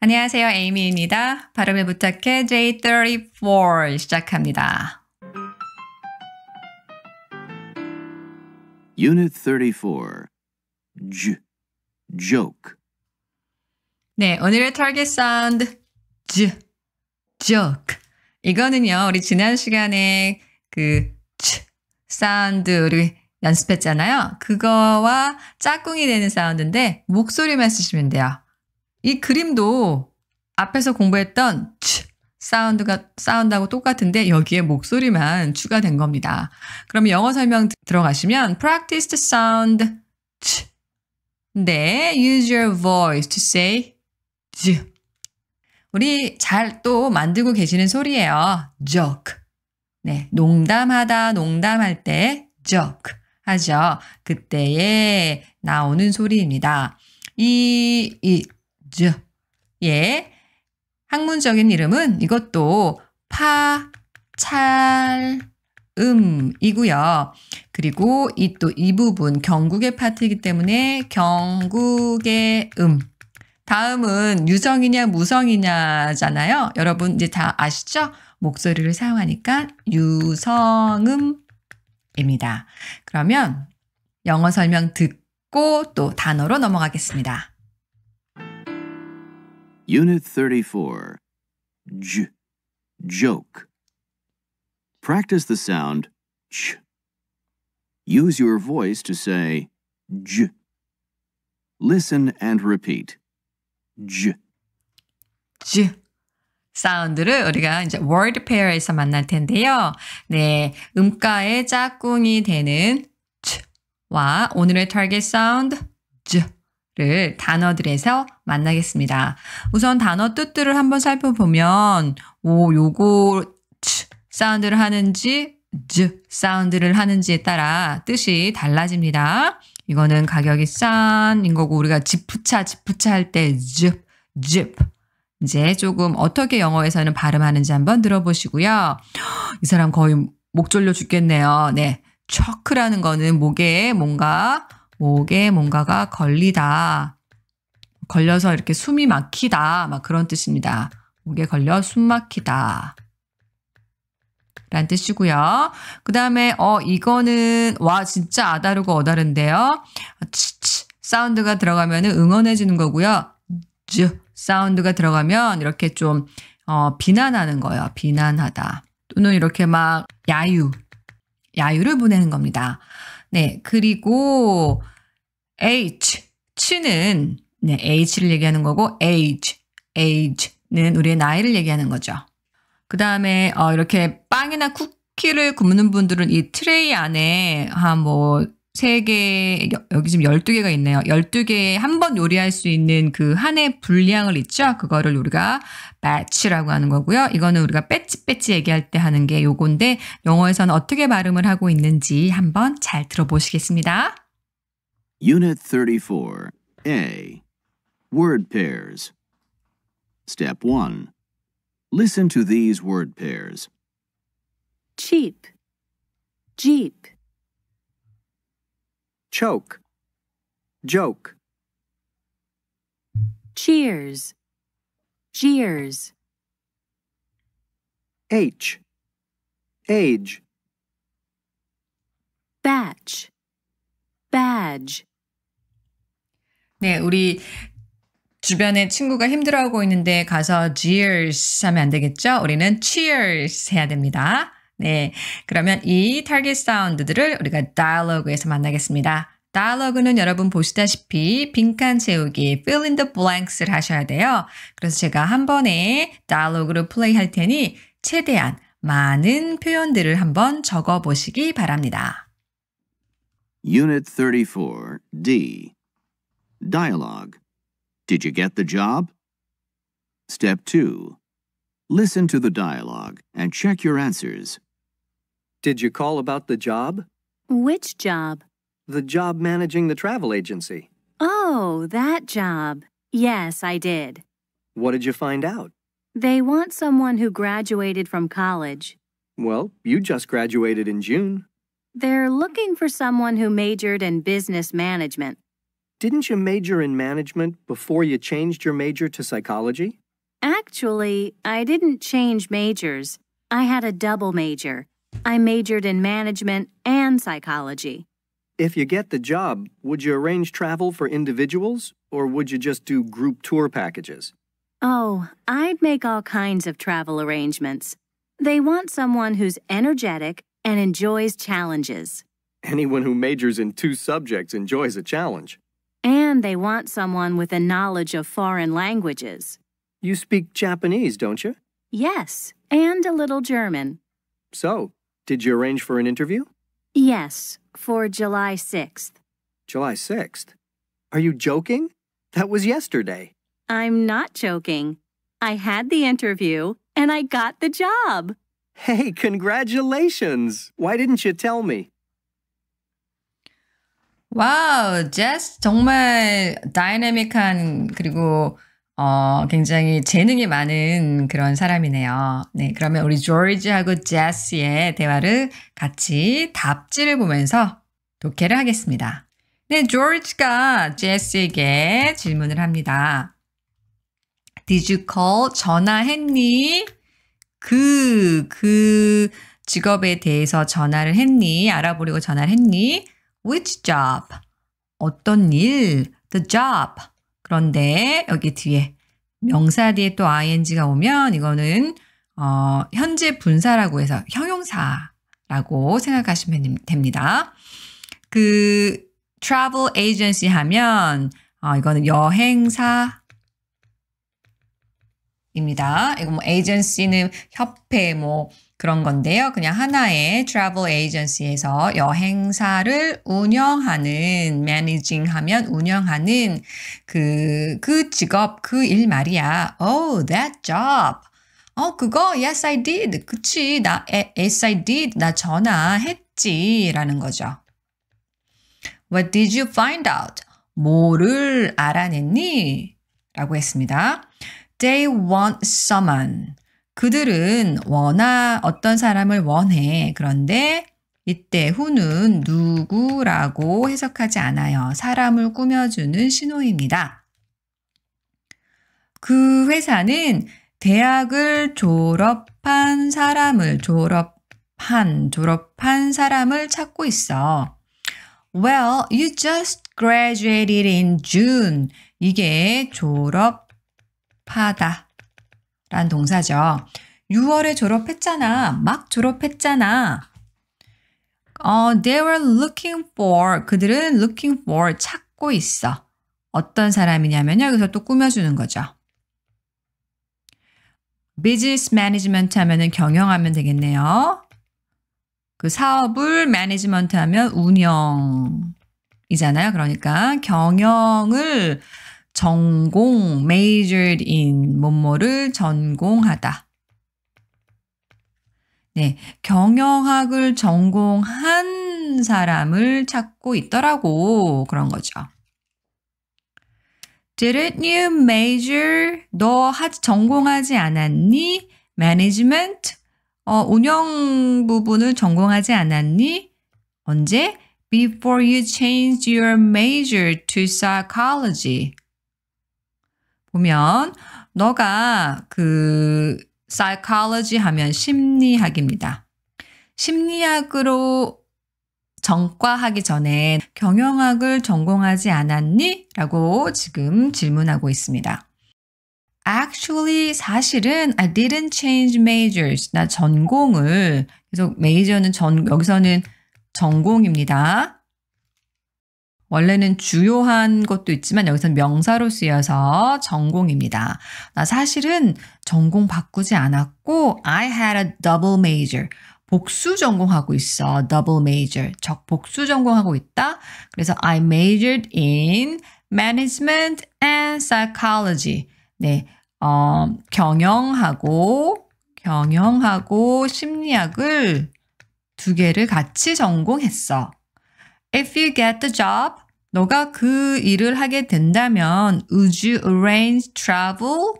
안녕하세요. 에이미입니다. 발음에 부탁해 J34 시작합니다. Unit 34 J joke 네, 오늘의 타겟 사운드 J joke 이거는요. 우리 지난 시간에 그 J 사운드를 연습했잖아요. 그거와 짝꿍이 되는 사운드인데 목소리만 쓰시면 돼요. 이 그림도 앞에서 공부했던 치 사운드가 사운드하고 똑같은데 여기에 목소리만 추가된 겁니다. 그럼 영어 설명 들어가시면 practice t sound 치. 네, use your voice to say 즈. 우리 잘 또 만들고 계시는 소리예요. joke. 네, 농담하다, 농담할 때 joke 하죠. 그때에 나오는 소리입니다. 이, 이 즈. 예. 학문적인 이름은 이것도 파, 찰, 음이고요. 그리고 이 또 이 부분 경국의 파트이기 때문에 경국의 음. 다음은 유성이냐 무성이냐잖아요. 여러분 이제 다 아시죠? 목소리를 사용하니까 유성음입니다. 그러면 영어 설명 듣고 또 단어로 넘어가겠습니다. Unit 34. J. Joke. Practice the sound ch. Use your voice to say j. Listen and repeat. j. j. 사운드를 우리가 이제 word pair에서 만날 텐데요. 네, 음가의 짝꿍이 되는 ch와 오늘의 target sound j. 를 단어들에서 만나겠습니다. 우선 단어 뜻들을 한번 살펴보면 오 요거 츠 사운드를 하는지 즈 사운드를 하는지에 따라 뜻이 달라집니다. 이거는 가격이 싼인 거고 우리가 지프차 지프차 할때 즈, 즈 이제 조금 어떻게 영어에서는 발음하는지 한번 들어보시고요. 이 사람 거의 목 졸려 죽겠네요. 네. 초크라는 거는 목에 뭔가 목에 뭔가가 걸리다. 걸려서 이렇게 숨이 막히다. 막 그런 뜻입니다. 목에 걸려 숨 막히다. 라는 뜻이고요. 그 다음에 어 이거는 와 진짜 아다르고 어다른데요. 치치 사운드가 들어가면 응원해 주는 거고요. 쯔 사운드가 들어가면 이렇게 좀 어, 비난하는 거예요. 비난하다. 또는 이렇게 막 야유, 야유를 보내는 겁니다. 네, 그리고 age, c 는 네, age를 얘기하는 거고 age, age는 우리의 나이를 얘기하는 거죠. 그 다음에 어, 이렇게 빵이나 쿠키를 굽는 분들은 이 트레이 안에 한뭐 세개 여기 지금 12개가 있네요. 12개에 한 번 요리할 수 있는 그 한의 분량을 있죠. 그거를 우리가 batch라고 하는 거고요. 이거는 우리가 배치 배치 얘기할 때 하는 게 요건데 영어에서는 어떻게 발음을 하고 있는지 한번 잘 들어보시겠습니다. Unit 34 A Word pairs Step 1 Listen to these word pairs Cheap Jeep choke, joke. Cheers, jeers. H, age. Batch, badge. 네, 우리 주변에 친구가 힘들어하고 있는데 가서 jeers 하면 안 되겠죠? 우리는 cheers 해야 됩니다. 네, 그러면 이 타겟 사운드들을 우리가 다이얼로그에서 만나겠습니다. 다이얼로그는 여러분 보시다시피 빈칸 채우기, fill in the blanks를 하셔야 돼요. 그래서 제가 한 번에 다이얼로그를 플레이할 테니 최대한 많은 표현들을 한번 적어 보시기 바랍니다. Unit 34, D. Dialogue. Did you get the job? Step 2. Listen to the dialogue and check your answers. Did you call about the job? Which job? The job managing the travel agency. Oh, that job. Yes, I did. What did you find out? They want someone who graduated from college. Well, you just graduated in June. They're looking for someone who majored in business management. Didn't you major in management before you changed your major to psychology? Actually, I didn't change majors. I had a double major. I majored in management and psychology. If you get the job, would you arrange travel for individuals or would you just do group tour packages? Oh, I'd make all kinds of travel arrangements. They want someone who's energetic and enjoys challenges. Anyone who majors in two subjects enjoys a challenge. And they want someone with a knowledge of foreign languages. You speak Japanese, don't you? Yes, and a little German. So, did you arrange for an interview? Yes, for July 6th. July 6th? Are you joking? That was yesterday. I'm not joking. I had the interview and I got the job. Hey, congratulations! Why didn't you tell me? wow, Jess, 정말 dynamic한 그리고 어, 굉장히 재능이 많은 그런 사람이네요. 네, 그러면 우리 조지하고 제시의 대화를 같이 답지를 보면서 독해를 하겠습니다. 네, 조지가 제시에게 질문을 합니다. Did you call? 전화했니? 그, 그 직업에 대해서 전화를 했니? 알아보려고 전화를 했니? Which job? 어떤 일? The job. 그런데 여기 뒤에 명사 뒤에 또 ing가 오면 이거는 어, 현재 분사라고 해서 형용사라고 생각하시면 됩니다. 그 travel agency 하면 어, 이거는 여행사 입니다. 이거 뭐 a g e n c y 는 협회 뭐 그런 건데요. 그냥 하나의 travel agency에서 여행사를 운영하는 managing 하면 운영하는 그그 그 직업 그 일 말이야. Oh, that job. 어, 그거 yes I did. 그치. 나 yes I did. 나 전화했지라는 거죠. What did you find out? 뭐를 알아냈니? 라고 했습니다. They want someone. 그들은 원하 어떤 사람을 원해. 그런데 이때 후는 누구라고 해석하지 않아요. 사람을 꾸며주는 신호입니다. 그 회사는 대학을 졸업한 사람을 졸업한 졸업한 사람을 찾고 있어. Well, you just graduated in June. 이게 졸업하다 라는 동사죠. 6월에 졸업했잖아. 막 졸업했잖아. Uh, they were looking for. 그들은 looking for. 찾고 있어. 어떤 사람이냐면요. 여기서 또 꾸며주는 거죠. business management 하면은 경영하면 되겠네요. 그 사업을 management 하면 운영이잖아요. 그러니까 경영을 전공 majored in 뭐뭐를 전공하다. 네, 경영학을 전공한 사람을 찾고 있더라고 그런 거죠. Didn't you major? 너 하, 전공하지 않았니? Management? 어, 운영 부분을 전공하지 않았니? 언제? Before you changed your major to psychology. 보면 너가 그 psychology 하면 심리학입니다. 심리학으로 전과하기 전에 경영학을 전공하지 않았니? 라고 지금 질문하고 있습니다. Actually, 사실은 I didn't change majors. 나 전공을, 계속 메이저는 전, 여기서는 전공입니다. 원래는 주요한 것도 있지만 여기서 명사로 쓰여서 전공입니다. 나 아, 사실은 전공 바꾸지 않았고 I had a double major. 복수 전공하고 있어. double major. 적 복수 전공하고 있다. 그래서 I majored in management and psychology. 네. 어, 경영하고 경영하고 심리학을 두 개를 같이 전공했어. If you get the job, 너가 그 일을 하게 된다면 would you arrange travel?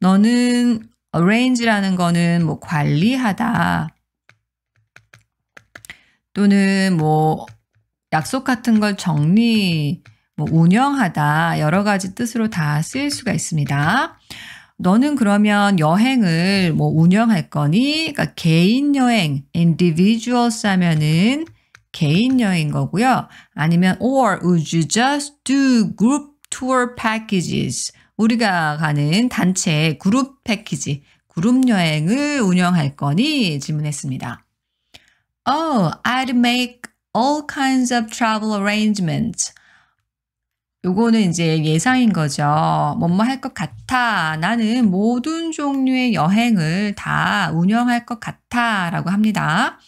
너는 arrange라는 거는 뭐 관리하다 또는 뭐 약속 같은 걸 정리 뭐 운영하다 여러 가지 뜻으로 다 쓰일 수가 있습니다. 너는 그러면 여행을 뭐 운영할 거니? 그러니까 개인 여행, individuals 하면은 개인여행 거고요. 아니면 or would you just do group tour packages? 우리가 가는 단체 그룹 패키지, 그룹 여행을 운영할 거니 질문했습니다. Oh, I'd make all kinds of travel arrangements. 요거는 이제 예상인 거죠. 뭐 뭐 할 것 같아. 나는 모든 종류의 여행을 다 운영할 것 같아. 라고 합니다.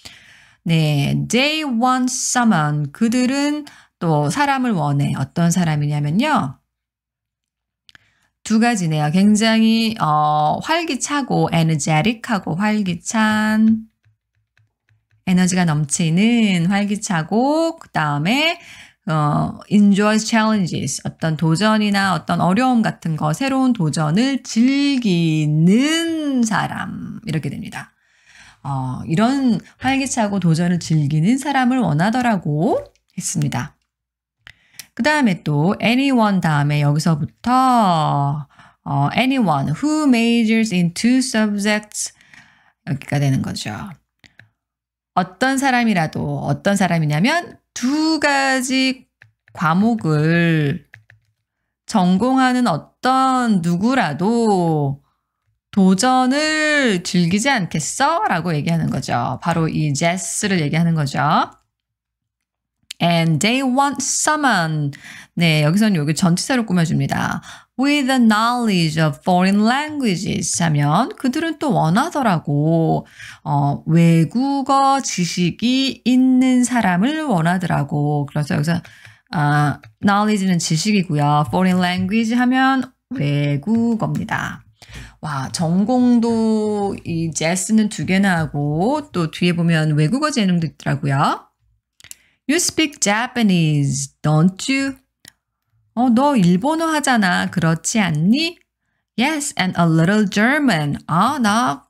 네, they want someone. 그들은 또 사람을 원해. 어떤 사람이냐면요. 두 가지네요. 굉장히 어, 활기차고 에너제릭하고 활기찬 에너지가 넘치는 활기차고 그 다음에 어, enjoys challenges 어떤 도전이나 어떤 어려움 같은 거 새로운 도전을 즐기는 사람 이렇게 됩니다. 어, 이런 활기차고 도전을 즐기는 사람을 원하더라고 했습니다. 그 다음에 또 anyone 다음에 여기서부터 어, anyone who majors in two subjects 여기가 되는 거죠. 어떤 사람이라도 어떤 사람이냐면 두 가지 과목을 전공하는 어떤 누구라도 도전을 즐기지 않겠어? 라고 얘기하는 거죠. 바로 이 제스를 얘기하는 거죠. And they want someone. 네, 여기서는 여기 전치사로 꾸며줍니다. With the knowledge of foreign languages 하면 그들은 또 원하더라고. 어, 외국어 지식이 있는 사람을 원하더라고. 그래서 여기서 아, knowledge는 지식이고요. foreign language 하면 외국어입니다. 와, 전공도 이 재스는 두 개나 하고 또 뒤에 보면 외국어 재능도 있더라고요. You speak Japanese, don't you? 어, 너 일본어 하잖아. 그렇지 않니? Yes, and a little German. 아, 나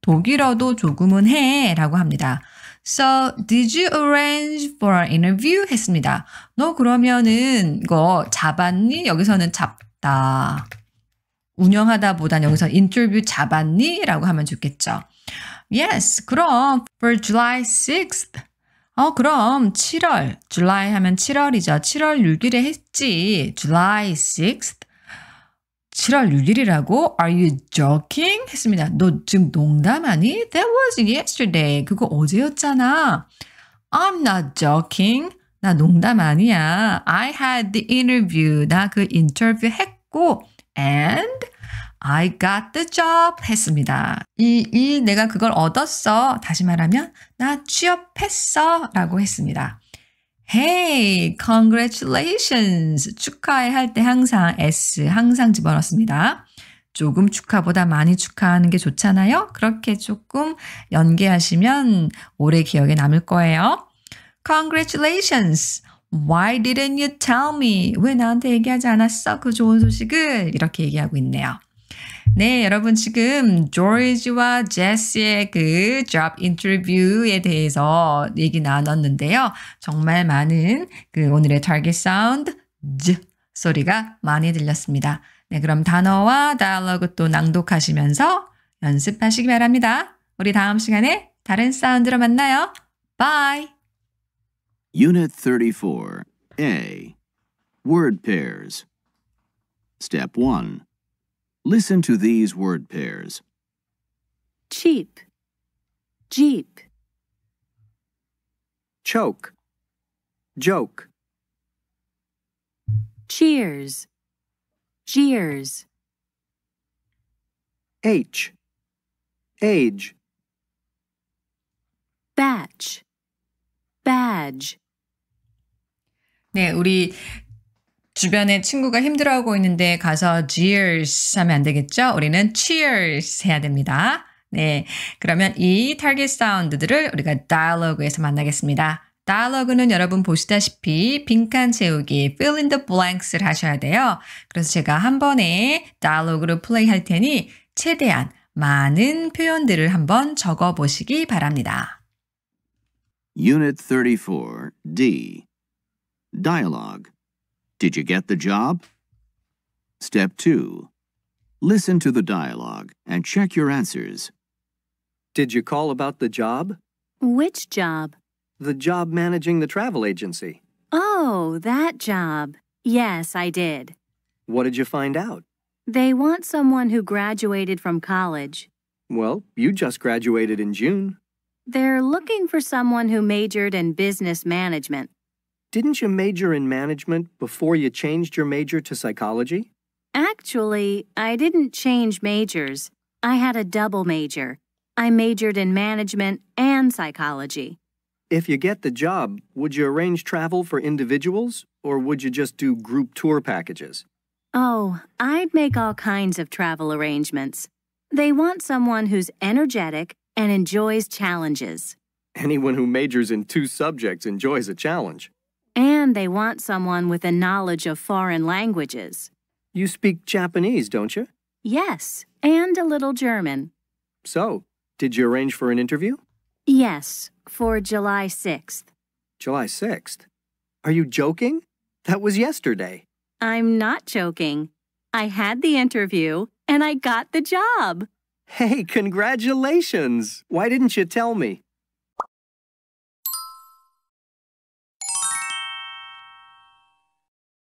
독일어도 조금은 해. 라고 합니다. So, did you arrange for an interview? 했습니다. 너 그러면은 이거 잡았니? 여기서는 잡다. 운영하다 보단 여기서 인터뷰 잡았니? 라고 하면 좋겠죠. Yes, 그럼 for July 6th. 어, 그럼 7월. July 하면 7월이죠. 7월 6일에 했지. July 6th. 7월 6일이라고? Are you joking? 했습니다. 너 지금 농담하니? That was yesterday. 그거 어제였잖아. I'm not joking. 나 농담 아니야. I had the interview. 나 그 인터뷰 했고, and I got the job 했습니다. 이, 이 내가 그걸 얻었어. 다시 말하면 나 취업했어 라고 했습니다. Hey, congratulations. 축하해 할 때 항상 S 항상 집어넣습니다. 조금 축하보다 많이 축하하는 게 좋잖아요. 그렇게 조금 연계하시면 오래 기억에 남을 거예요. Congratulations. Why didn't you tell me? 왜 나한테 얘기하지 않았어? 그 좋은 소식을 이렇게 얘기하고 있네요. 네, 여러분 지금 조지와 제시의 그 job i n t e r v i e w 에 대해서 얘기 나눴는데요. 정말 많은 그 오늘의 target sound 즈 소리가 많이 들렸습니다. 네, 그럼 단어와 dialogue 또 낭독하시면서 연습하시기 바랍니다. 우리 다음 시간에 다른 사운드로 만나요. Bye. Unit 34 A Word Pairs Step 1 Listen to these word pairs. Cheap, jeep. Choke, joke. Cheers, jeers. H, age. Batch, badge. 네, 우리 주변에 친구가 힘들어하고 있는데 가서 jeers 하면 안 되겠죠? 우리는 cheers 해야 됩니다. 네. 그러면 이 타겟 사운드들을 우리가 다 i a l o 에서 만나겠습니다. 다 i a l o 는 여러분 보시다시피 빈칸 채우기, fill in the blanks를 하셔야 돼요. 그래서 제가 한 번에 다 i a l o 를 플레이 할 테니 최대한 많은 표현들을 한번 적어 보시기 바랍니다. Unit 34D Dialogue Did you get the job? Step 2. Listen to the dialogue and check your answers. Did you call about the job? Which job? The job managing the travel agency. Oh, that job. Yes, I did. What did you find out? They want someone who graduated from college. Well, you just graduated in June. They're looking for someone who majored in business management. Didn't you major in management before you changed your major to psychology? Actually, I didn't change majors. I had a double major. I majored in management and psychology. If you get the job, would you arrange travel for individuals or would you just do group tour packages? Oh, I'd make all kinds of travel arrangements. They want someone who's energetic and enjoys challenges. Anyone who majors in two subjects enjoys a challenge. And they want someone with a knowledge of foreign languages. You speak Japanese, don't you? Yes, and a little German. So, did you arrange for an interview? Yes, for July 6th. July 6th? Are you joking? That was yesterday. I'm not joking. I had the interview and I got the job. Hey, congratulations! Why didn't you tell me?